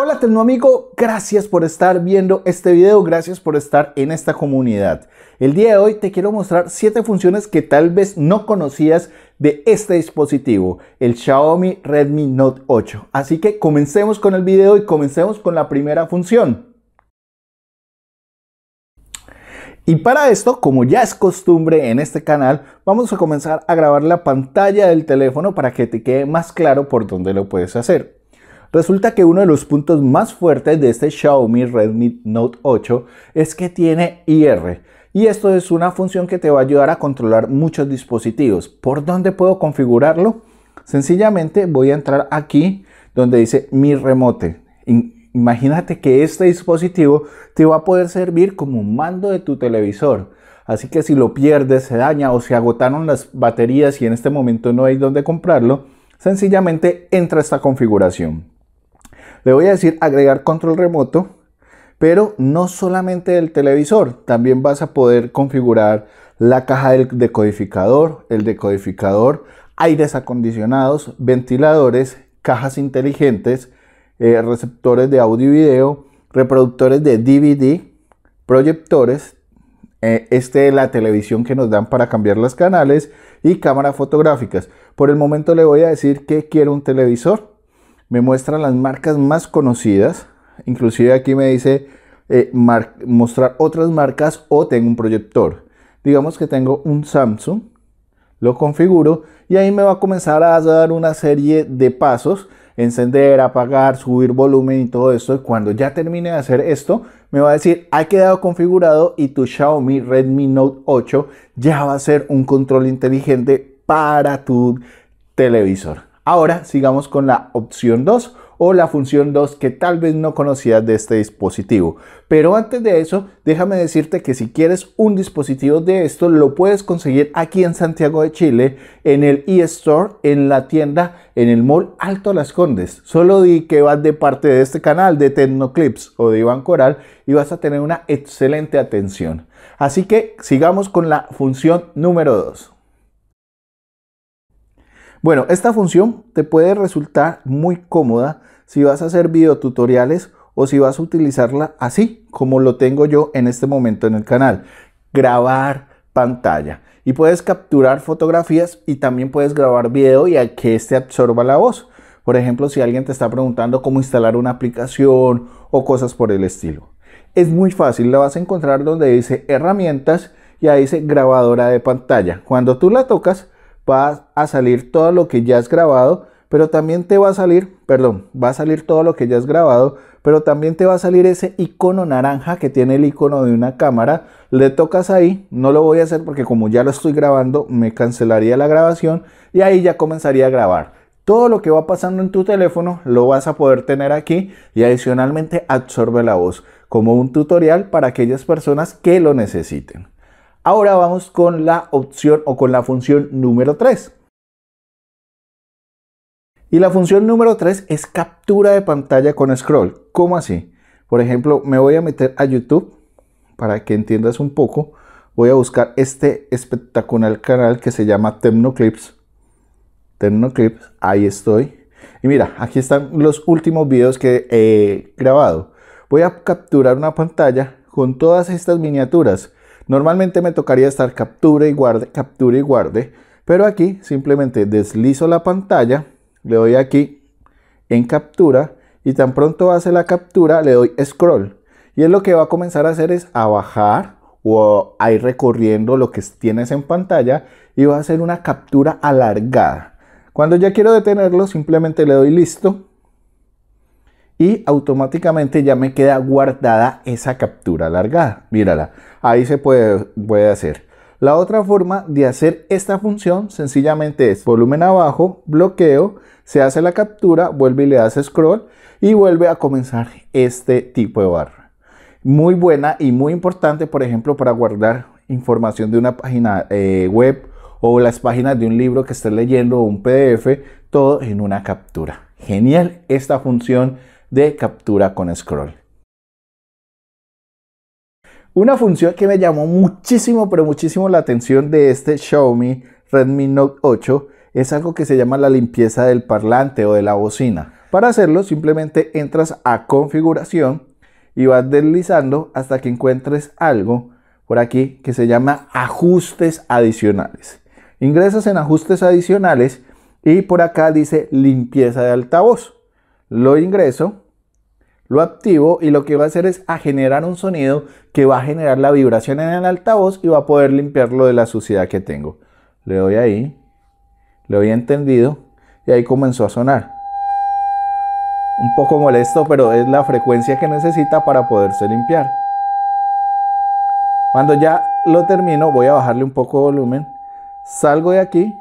Hola amigo, gracias por estar viendo este video, gracias por estar en esta comunidad. El día de hoy te quiero mostrar 7 funciones que tal vez no conocías de este dispositivo, el Xiaomi Redmi Note 8. Así que comencemos con el video y comencemos con la primera función. Y para esto, como ya es costumbre en este canal, vamos a comenzar a grabar la pantalla del teléfono para que te quede más claro por dónde lo puedes hacer. Resulta que uno de los puntos más fuertes de este Xiaomi Redmi Note 8 es que tiene IR. Y esto es una función que te va a ayudar a controlar muchos dispositivos. ¿Por dónde puedo configurarlo? Sencillamente voy a entrar aquí donde dice mi remote. Imagínate que este dispositivo te va a poder servir como un mando de tu televisor. Así que si lo pierdes, se daña o se agotaron las baterías y en este momento no hay dónde comprarlo, sencillamente entra esta configuración. Le voy a decir agregar control remoto, pero no solamente el televisor, también vas a poder configurar la caja del decodificador, el decodificador, aires acondicionados, ventiladores, cajas inteligentes, eh, receptores de audio y video, reproductores de DVD, proyectores, eh, este la televisión que nos dan para cambiar los canales y cámaras fotográficas. Por el momento le voy a decir que quiero un televisor me muestra las marcas más conocidas. Inclusive aquí me dice eh, mostrar otras marcas o tengo un proyector. Digamos que tengo un Samsung, lo configuro y ahí me va a comenzar a dar una serie de pasos. Encender, apagar, subir volumen y todo esto. cuando ya termine de hacer esto, me va a decir, ha quedado configurado y tu Xiaomi Redmi Note 8 ya va a ser un control inteligente para tu televisor. Ahora sigamos con la opción 2 o la función 2 que tal vez no conocías de este dispositivo. Pero antes de eso, déjame decirte que si quieres un dispositivo de esto, lo puedes conseguir aquí en Santiago de Chile, en el eStore, en la tienda, en el mall Alto Las Condes. Solo di que vas de parte de este canal de Tecnoclips o de Iván Coral y vas a tener una excelente atención. Así que sigamos con la función número 2. Bueno, esta función te puede resultar muy cómoda si vas a hacer videotutoriales o si vas a utilizarla así como lo tengo yo en este momento en el canal. Grabar pantalla. Y puedes capturar fotografías y también puedes grabar video y a que este absorba la voz. Por ejemplo, si alguien te está preguntando cómo instalar una aplicación o cosas por el estilo. Es muy fácil, la vas a encontrar donde dice herramientas y ahí dice grabadora de pantalla. Cuando tú la tocas, va a salir todo lo que ya has grabado, pero también te va a salir, perdón, va a salir todo lo que ya has grabado, pero también te va a salir ese icono naranja que tiene el icono de una cámara. Le tocas ahí, no lo voy a hacer porque como ya lo estoy grabando, me cancelaría la grabación y ahí ya comenzaría a grabar. Todo lo que va pasando en tu teléfono lo vas a poder tener aquí y adicionalmente absorbe la voz como un tutorial para aquellas personas que lo necesiten. Ahora vamos con la opción o con la función número 3. Y la función número 3 es captura de pantalla con scroll. ¿Cómo así? Por ejemplo, me voy a meter a YouTube para que entiendas un poco. Voy a buscar este espectacular canal que se llama Tecnoclips. Tecnoclips, ahí estoy. Y mira, aquí están los últimos videos que he grabado. Voy a capturar una pantalla con todas estas miniaturas Normalmente me tocaría estar captura y guarde, captura y guarde, pero aquí simplemente deslizo la pantalla, le doy aquí en captura y tan pronto hace la captura le doy scroll. Y es lo que va a comenzar a hacer es a bajar o a ir recorriendo lo que tienes en pantalla y va a hacer una captura alargada. Cuando ya quiero detenerlo simplemente le doy listo y automáticamente ya me queda guardada esa captura alargada. Mírala, ahí se puede, hacer. La otra forma de hacer esta función sencillamente es volumen abajo, bloqueo, se hace la captura, vuelve y le hace scroll y vuelve a comenzar este tipo de barra. Muy buena y muy importante, por ejemplo, para guardar información de una página eh, web o las páginas de un libro que esté leyendo o un PDF, todo en una captura. Genial esta función de captura con scroll. Una función que me llamó muchísimo, pero muchísimo la atención de este Xiaomi Redmi Note 8 es algo que se llama la limpieza del parlante o de la bocina. Para hacerlo simplemente entras a configuración y vas deslizando hasta que encuentres algo por aquí que se llama ajustes adicionales. Ingresas en ajustes adicionales y por acá dice limpieza de altavoz lo ingreso, lo activo y lo que va a hacer es a generar un sonido que va a generar la vibración en el altavoz y va a poder limpiarlo de la suciedad que tengo. Le doy ahí, le doy entendido y ahí comenzó a sonar. Un poco molesto, pero es la frecuencia que necesita para poderse limpiar. Cuando ya lo termino, voy a bajarle un poco de volumen, salgo de aquí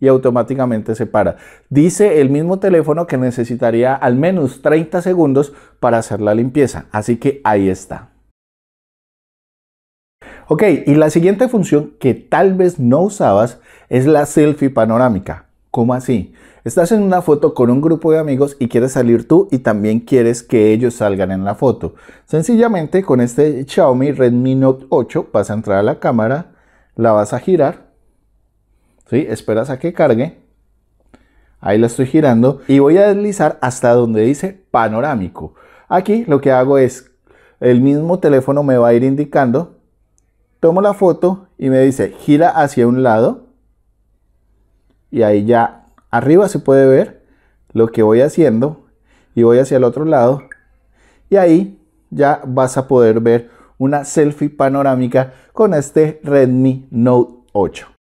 y automáticamente se para. Dice el mismo teléfono que necesitaría al menos 30 segundos para hacer la limpieza, así que ahí está. Ok, y la siguiente función que tal vez no usabas es la selfie panorámica. ¿Cómo así? Estás en una foto con un grupo de amigos y quieres salir tú y también quieres que ellos salgan en la foto. Sencillamente con este Xiaomi Redmi Note 8 vas a entrar a la cámara, la vas a girar ¿sí? Esperas a que cargue. Ahí la estoy girando y voy a deslizar hasta donde dice panorámico. Aquí lo que hago es, el mismo teléfono me va a ir indicando, tomo la foto y me dice gira hacia un lado. Y ahí ya arriba se puede ver lo que voy haciendo y voy hacia el otro lado. Y ahí ya vas a poder ver una selfie panorámica con este Redmi Note 8.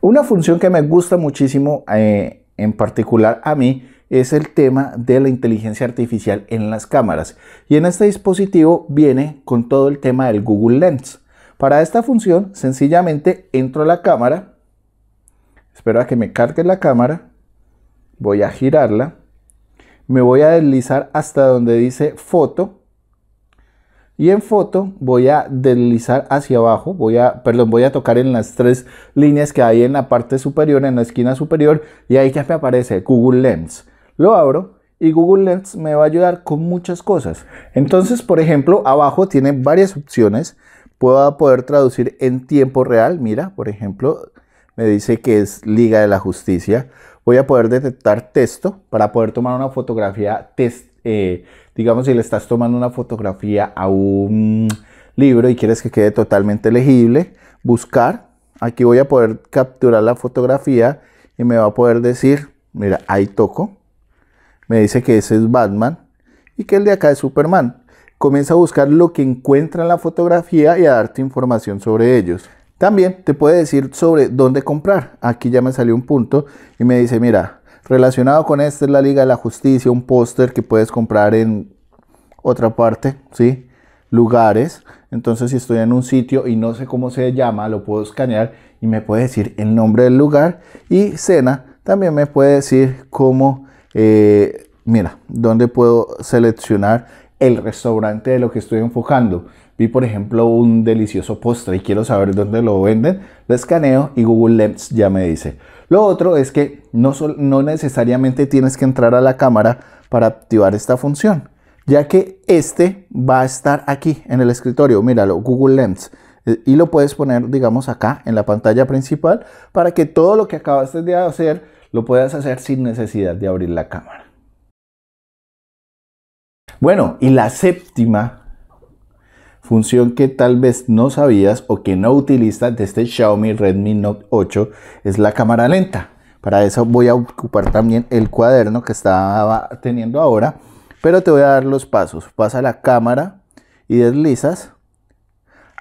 Una función que me gusta muchísimo, eh, en particular a mí, es el tema de la inteligencia artificial en las cámaras. Y en este dispositivo viene con todo el tema del Google Lens. Para esta función, sencillamente entro a la cámara, espero a que me cargue la cámara, voy a girarla, me voy a deslizar hasta donde dice foto y en foto voy a deslizar hacia abajo, voy a, perdón, voy a tocar en las tres líneas que hay en la parte superior, en la esquina superior, y ahí ya me aparece Google Lens. Lo abro y Google Lens me va a ayudar con muchas cosas. Entonces, por ejemplo, abajo tiene varias opciones. Puedo poder traducir en tiempo real. Mira, por ejemplo, me dice que es Liga de la Justicia. Voy a poder detectar texto para poder tomar una fotografía test digamos, si le estás tomando una fotografía a un libro y quieres que quede totalmente legible, buscar. Aquí voy a poder capturar la fotografía y me va a poder decir, mira, ahí toco. Me dice que ese es Batman y que el de acá es Superman. Comienza a buscar lo que encuentra en la fotografía y a darte información sobre ellos. También te puede decir sobre dónde comprar. Aquí ya me salió un punto y me dice, mira, Relacionado con este es la Liga de la Justicia, un póster que puedes comprar en otra parte, ¿sí? Lugares. Entonces, si estoy en un sitio y no sé cómo se llama, lo puedo escanear y me puede decir el nombre del lugar. Y cena también me puede decir cómo, eh, mira, dónde puedo seleccionar el restaurante de lo que estoy enfocando. Vi, por ejemplo, un delicioso postre y quiero saber dónde lo venden. Lo escaneo y Google Lens ya me dice. Lo otro es que no, necesariamente tienes que entrar a la cámara para activar esta función, ya que este va a estar aquí en el escritorio, míralo, Google Lens eh, y lo puedes poner, digamos, acá en la pantalla principal para que todo lo que acabaste de hacer lo puedas hacer sin necesidad de abrir la cámara. Bueno, y la séptima Función que tal vez no sabías o que no utilizas de este Xiaomi Redmi Note 8 es la cámara lenta. Para eso voy a ocupar también el cuaderno que estaba teniendo ahora. Pero te voy a dar los pasos. pasa la cámara y deslizas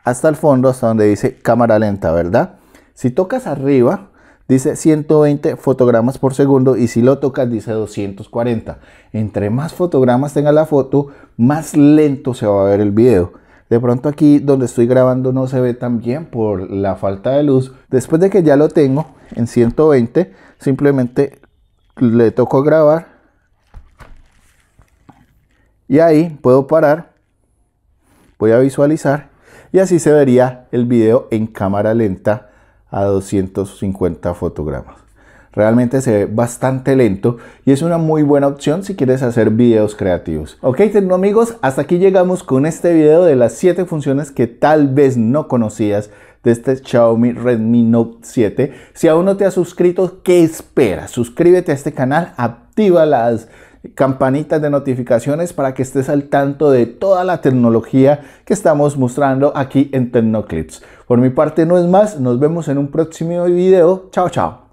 hasta el fondo, hasta donde dice cámara lenta, ¿verdad? Si tocas arriba, dice 120 fotogramas por segundo y si lo tocas dice 240. Entre más fotogramas tenga la foto, más lento se va a ver el video. De pronto aquí donde estoy grabando no se ve tan bien por la falta de luz. Después de que ya lo tengo en 120, simplemente le toco grabar. Y ahí puedo parar. Voy a visualizar. Y así se vería el video en cámara lenta a 250 fotogramas. Realmente se ve bastante lento y es una muy buena opción si quieres hacer videos creativos. Ok, tengo hasta aquí llegamos con este video de las 7 funciones que tal vez no conocías de este Xiaomi Redmi Note 7. Si aún no te has suscrito, ¿qué esperas? Suscríbete a este canal, activa las campanitas de notificaciones para que estés al tanto de toda la tecnología que estamos mostrando aquí en Tecnoclips. Por mi parte no es más, nos vemos en un próximo video. Chao, chao.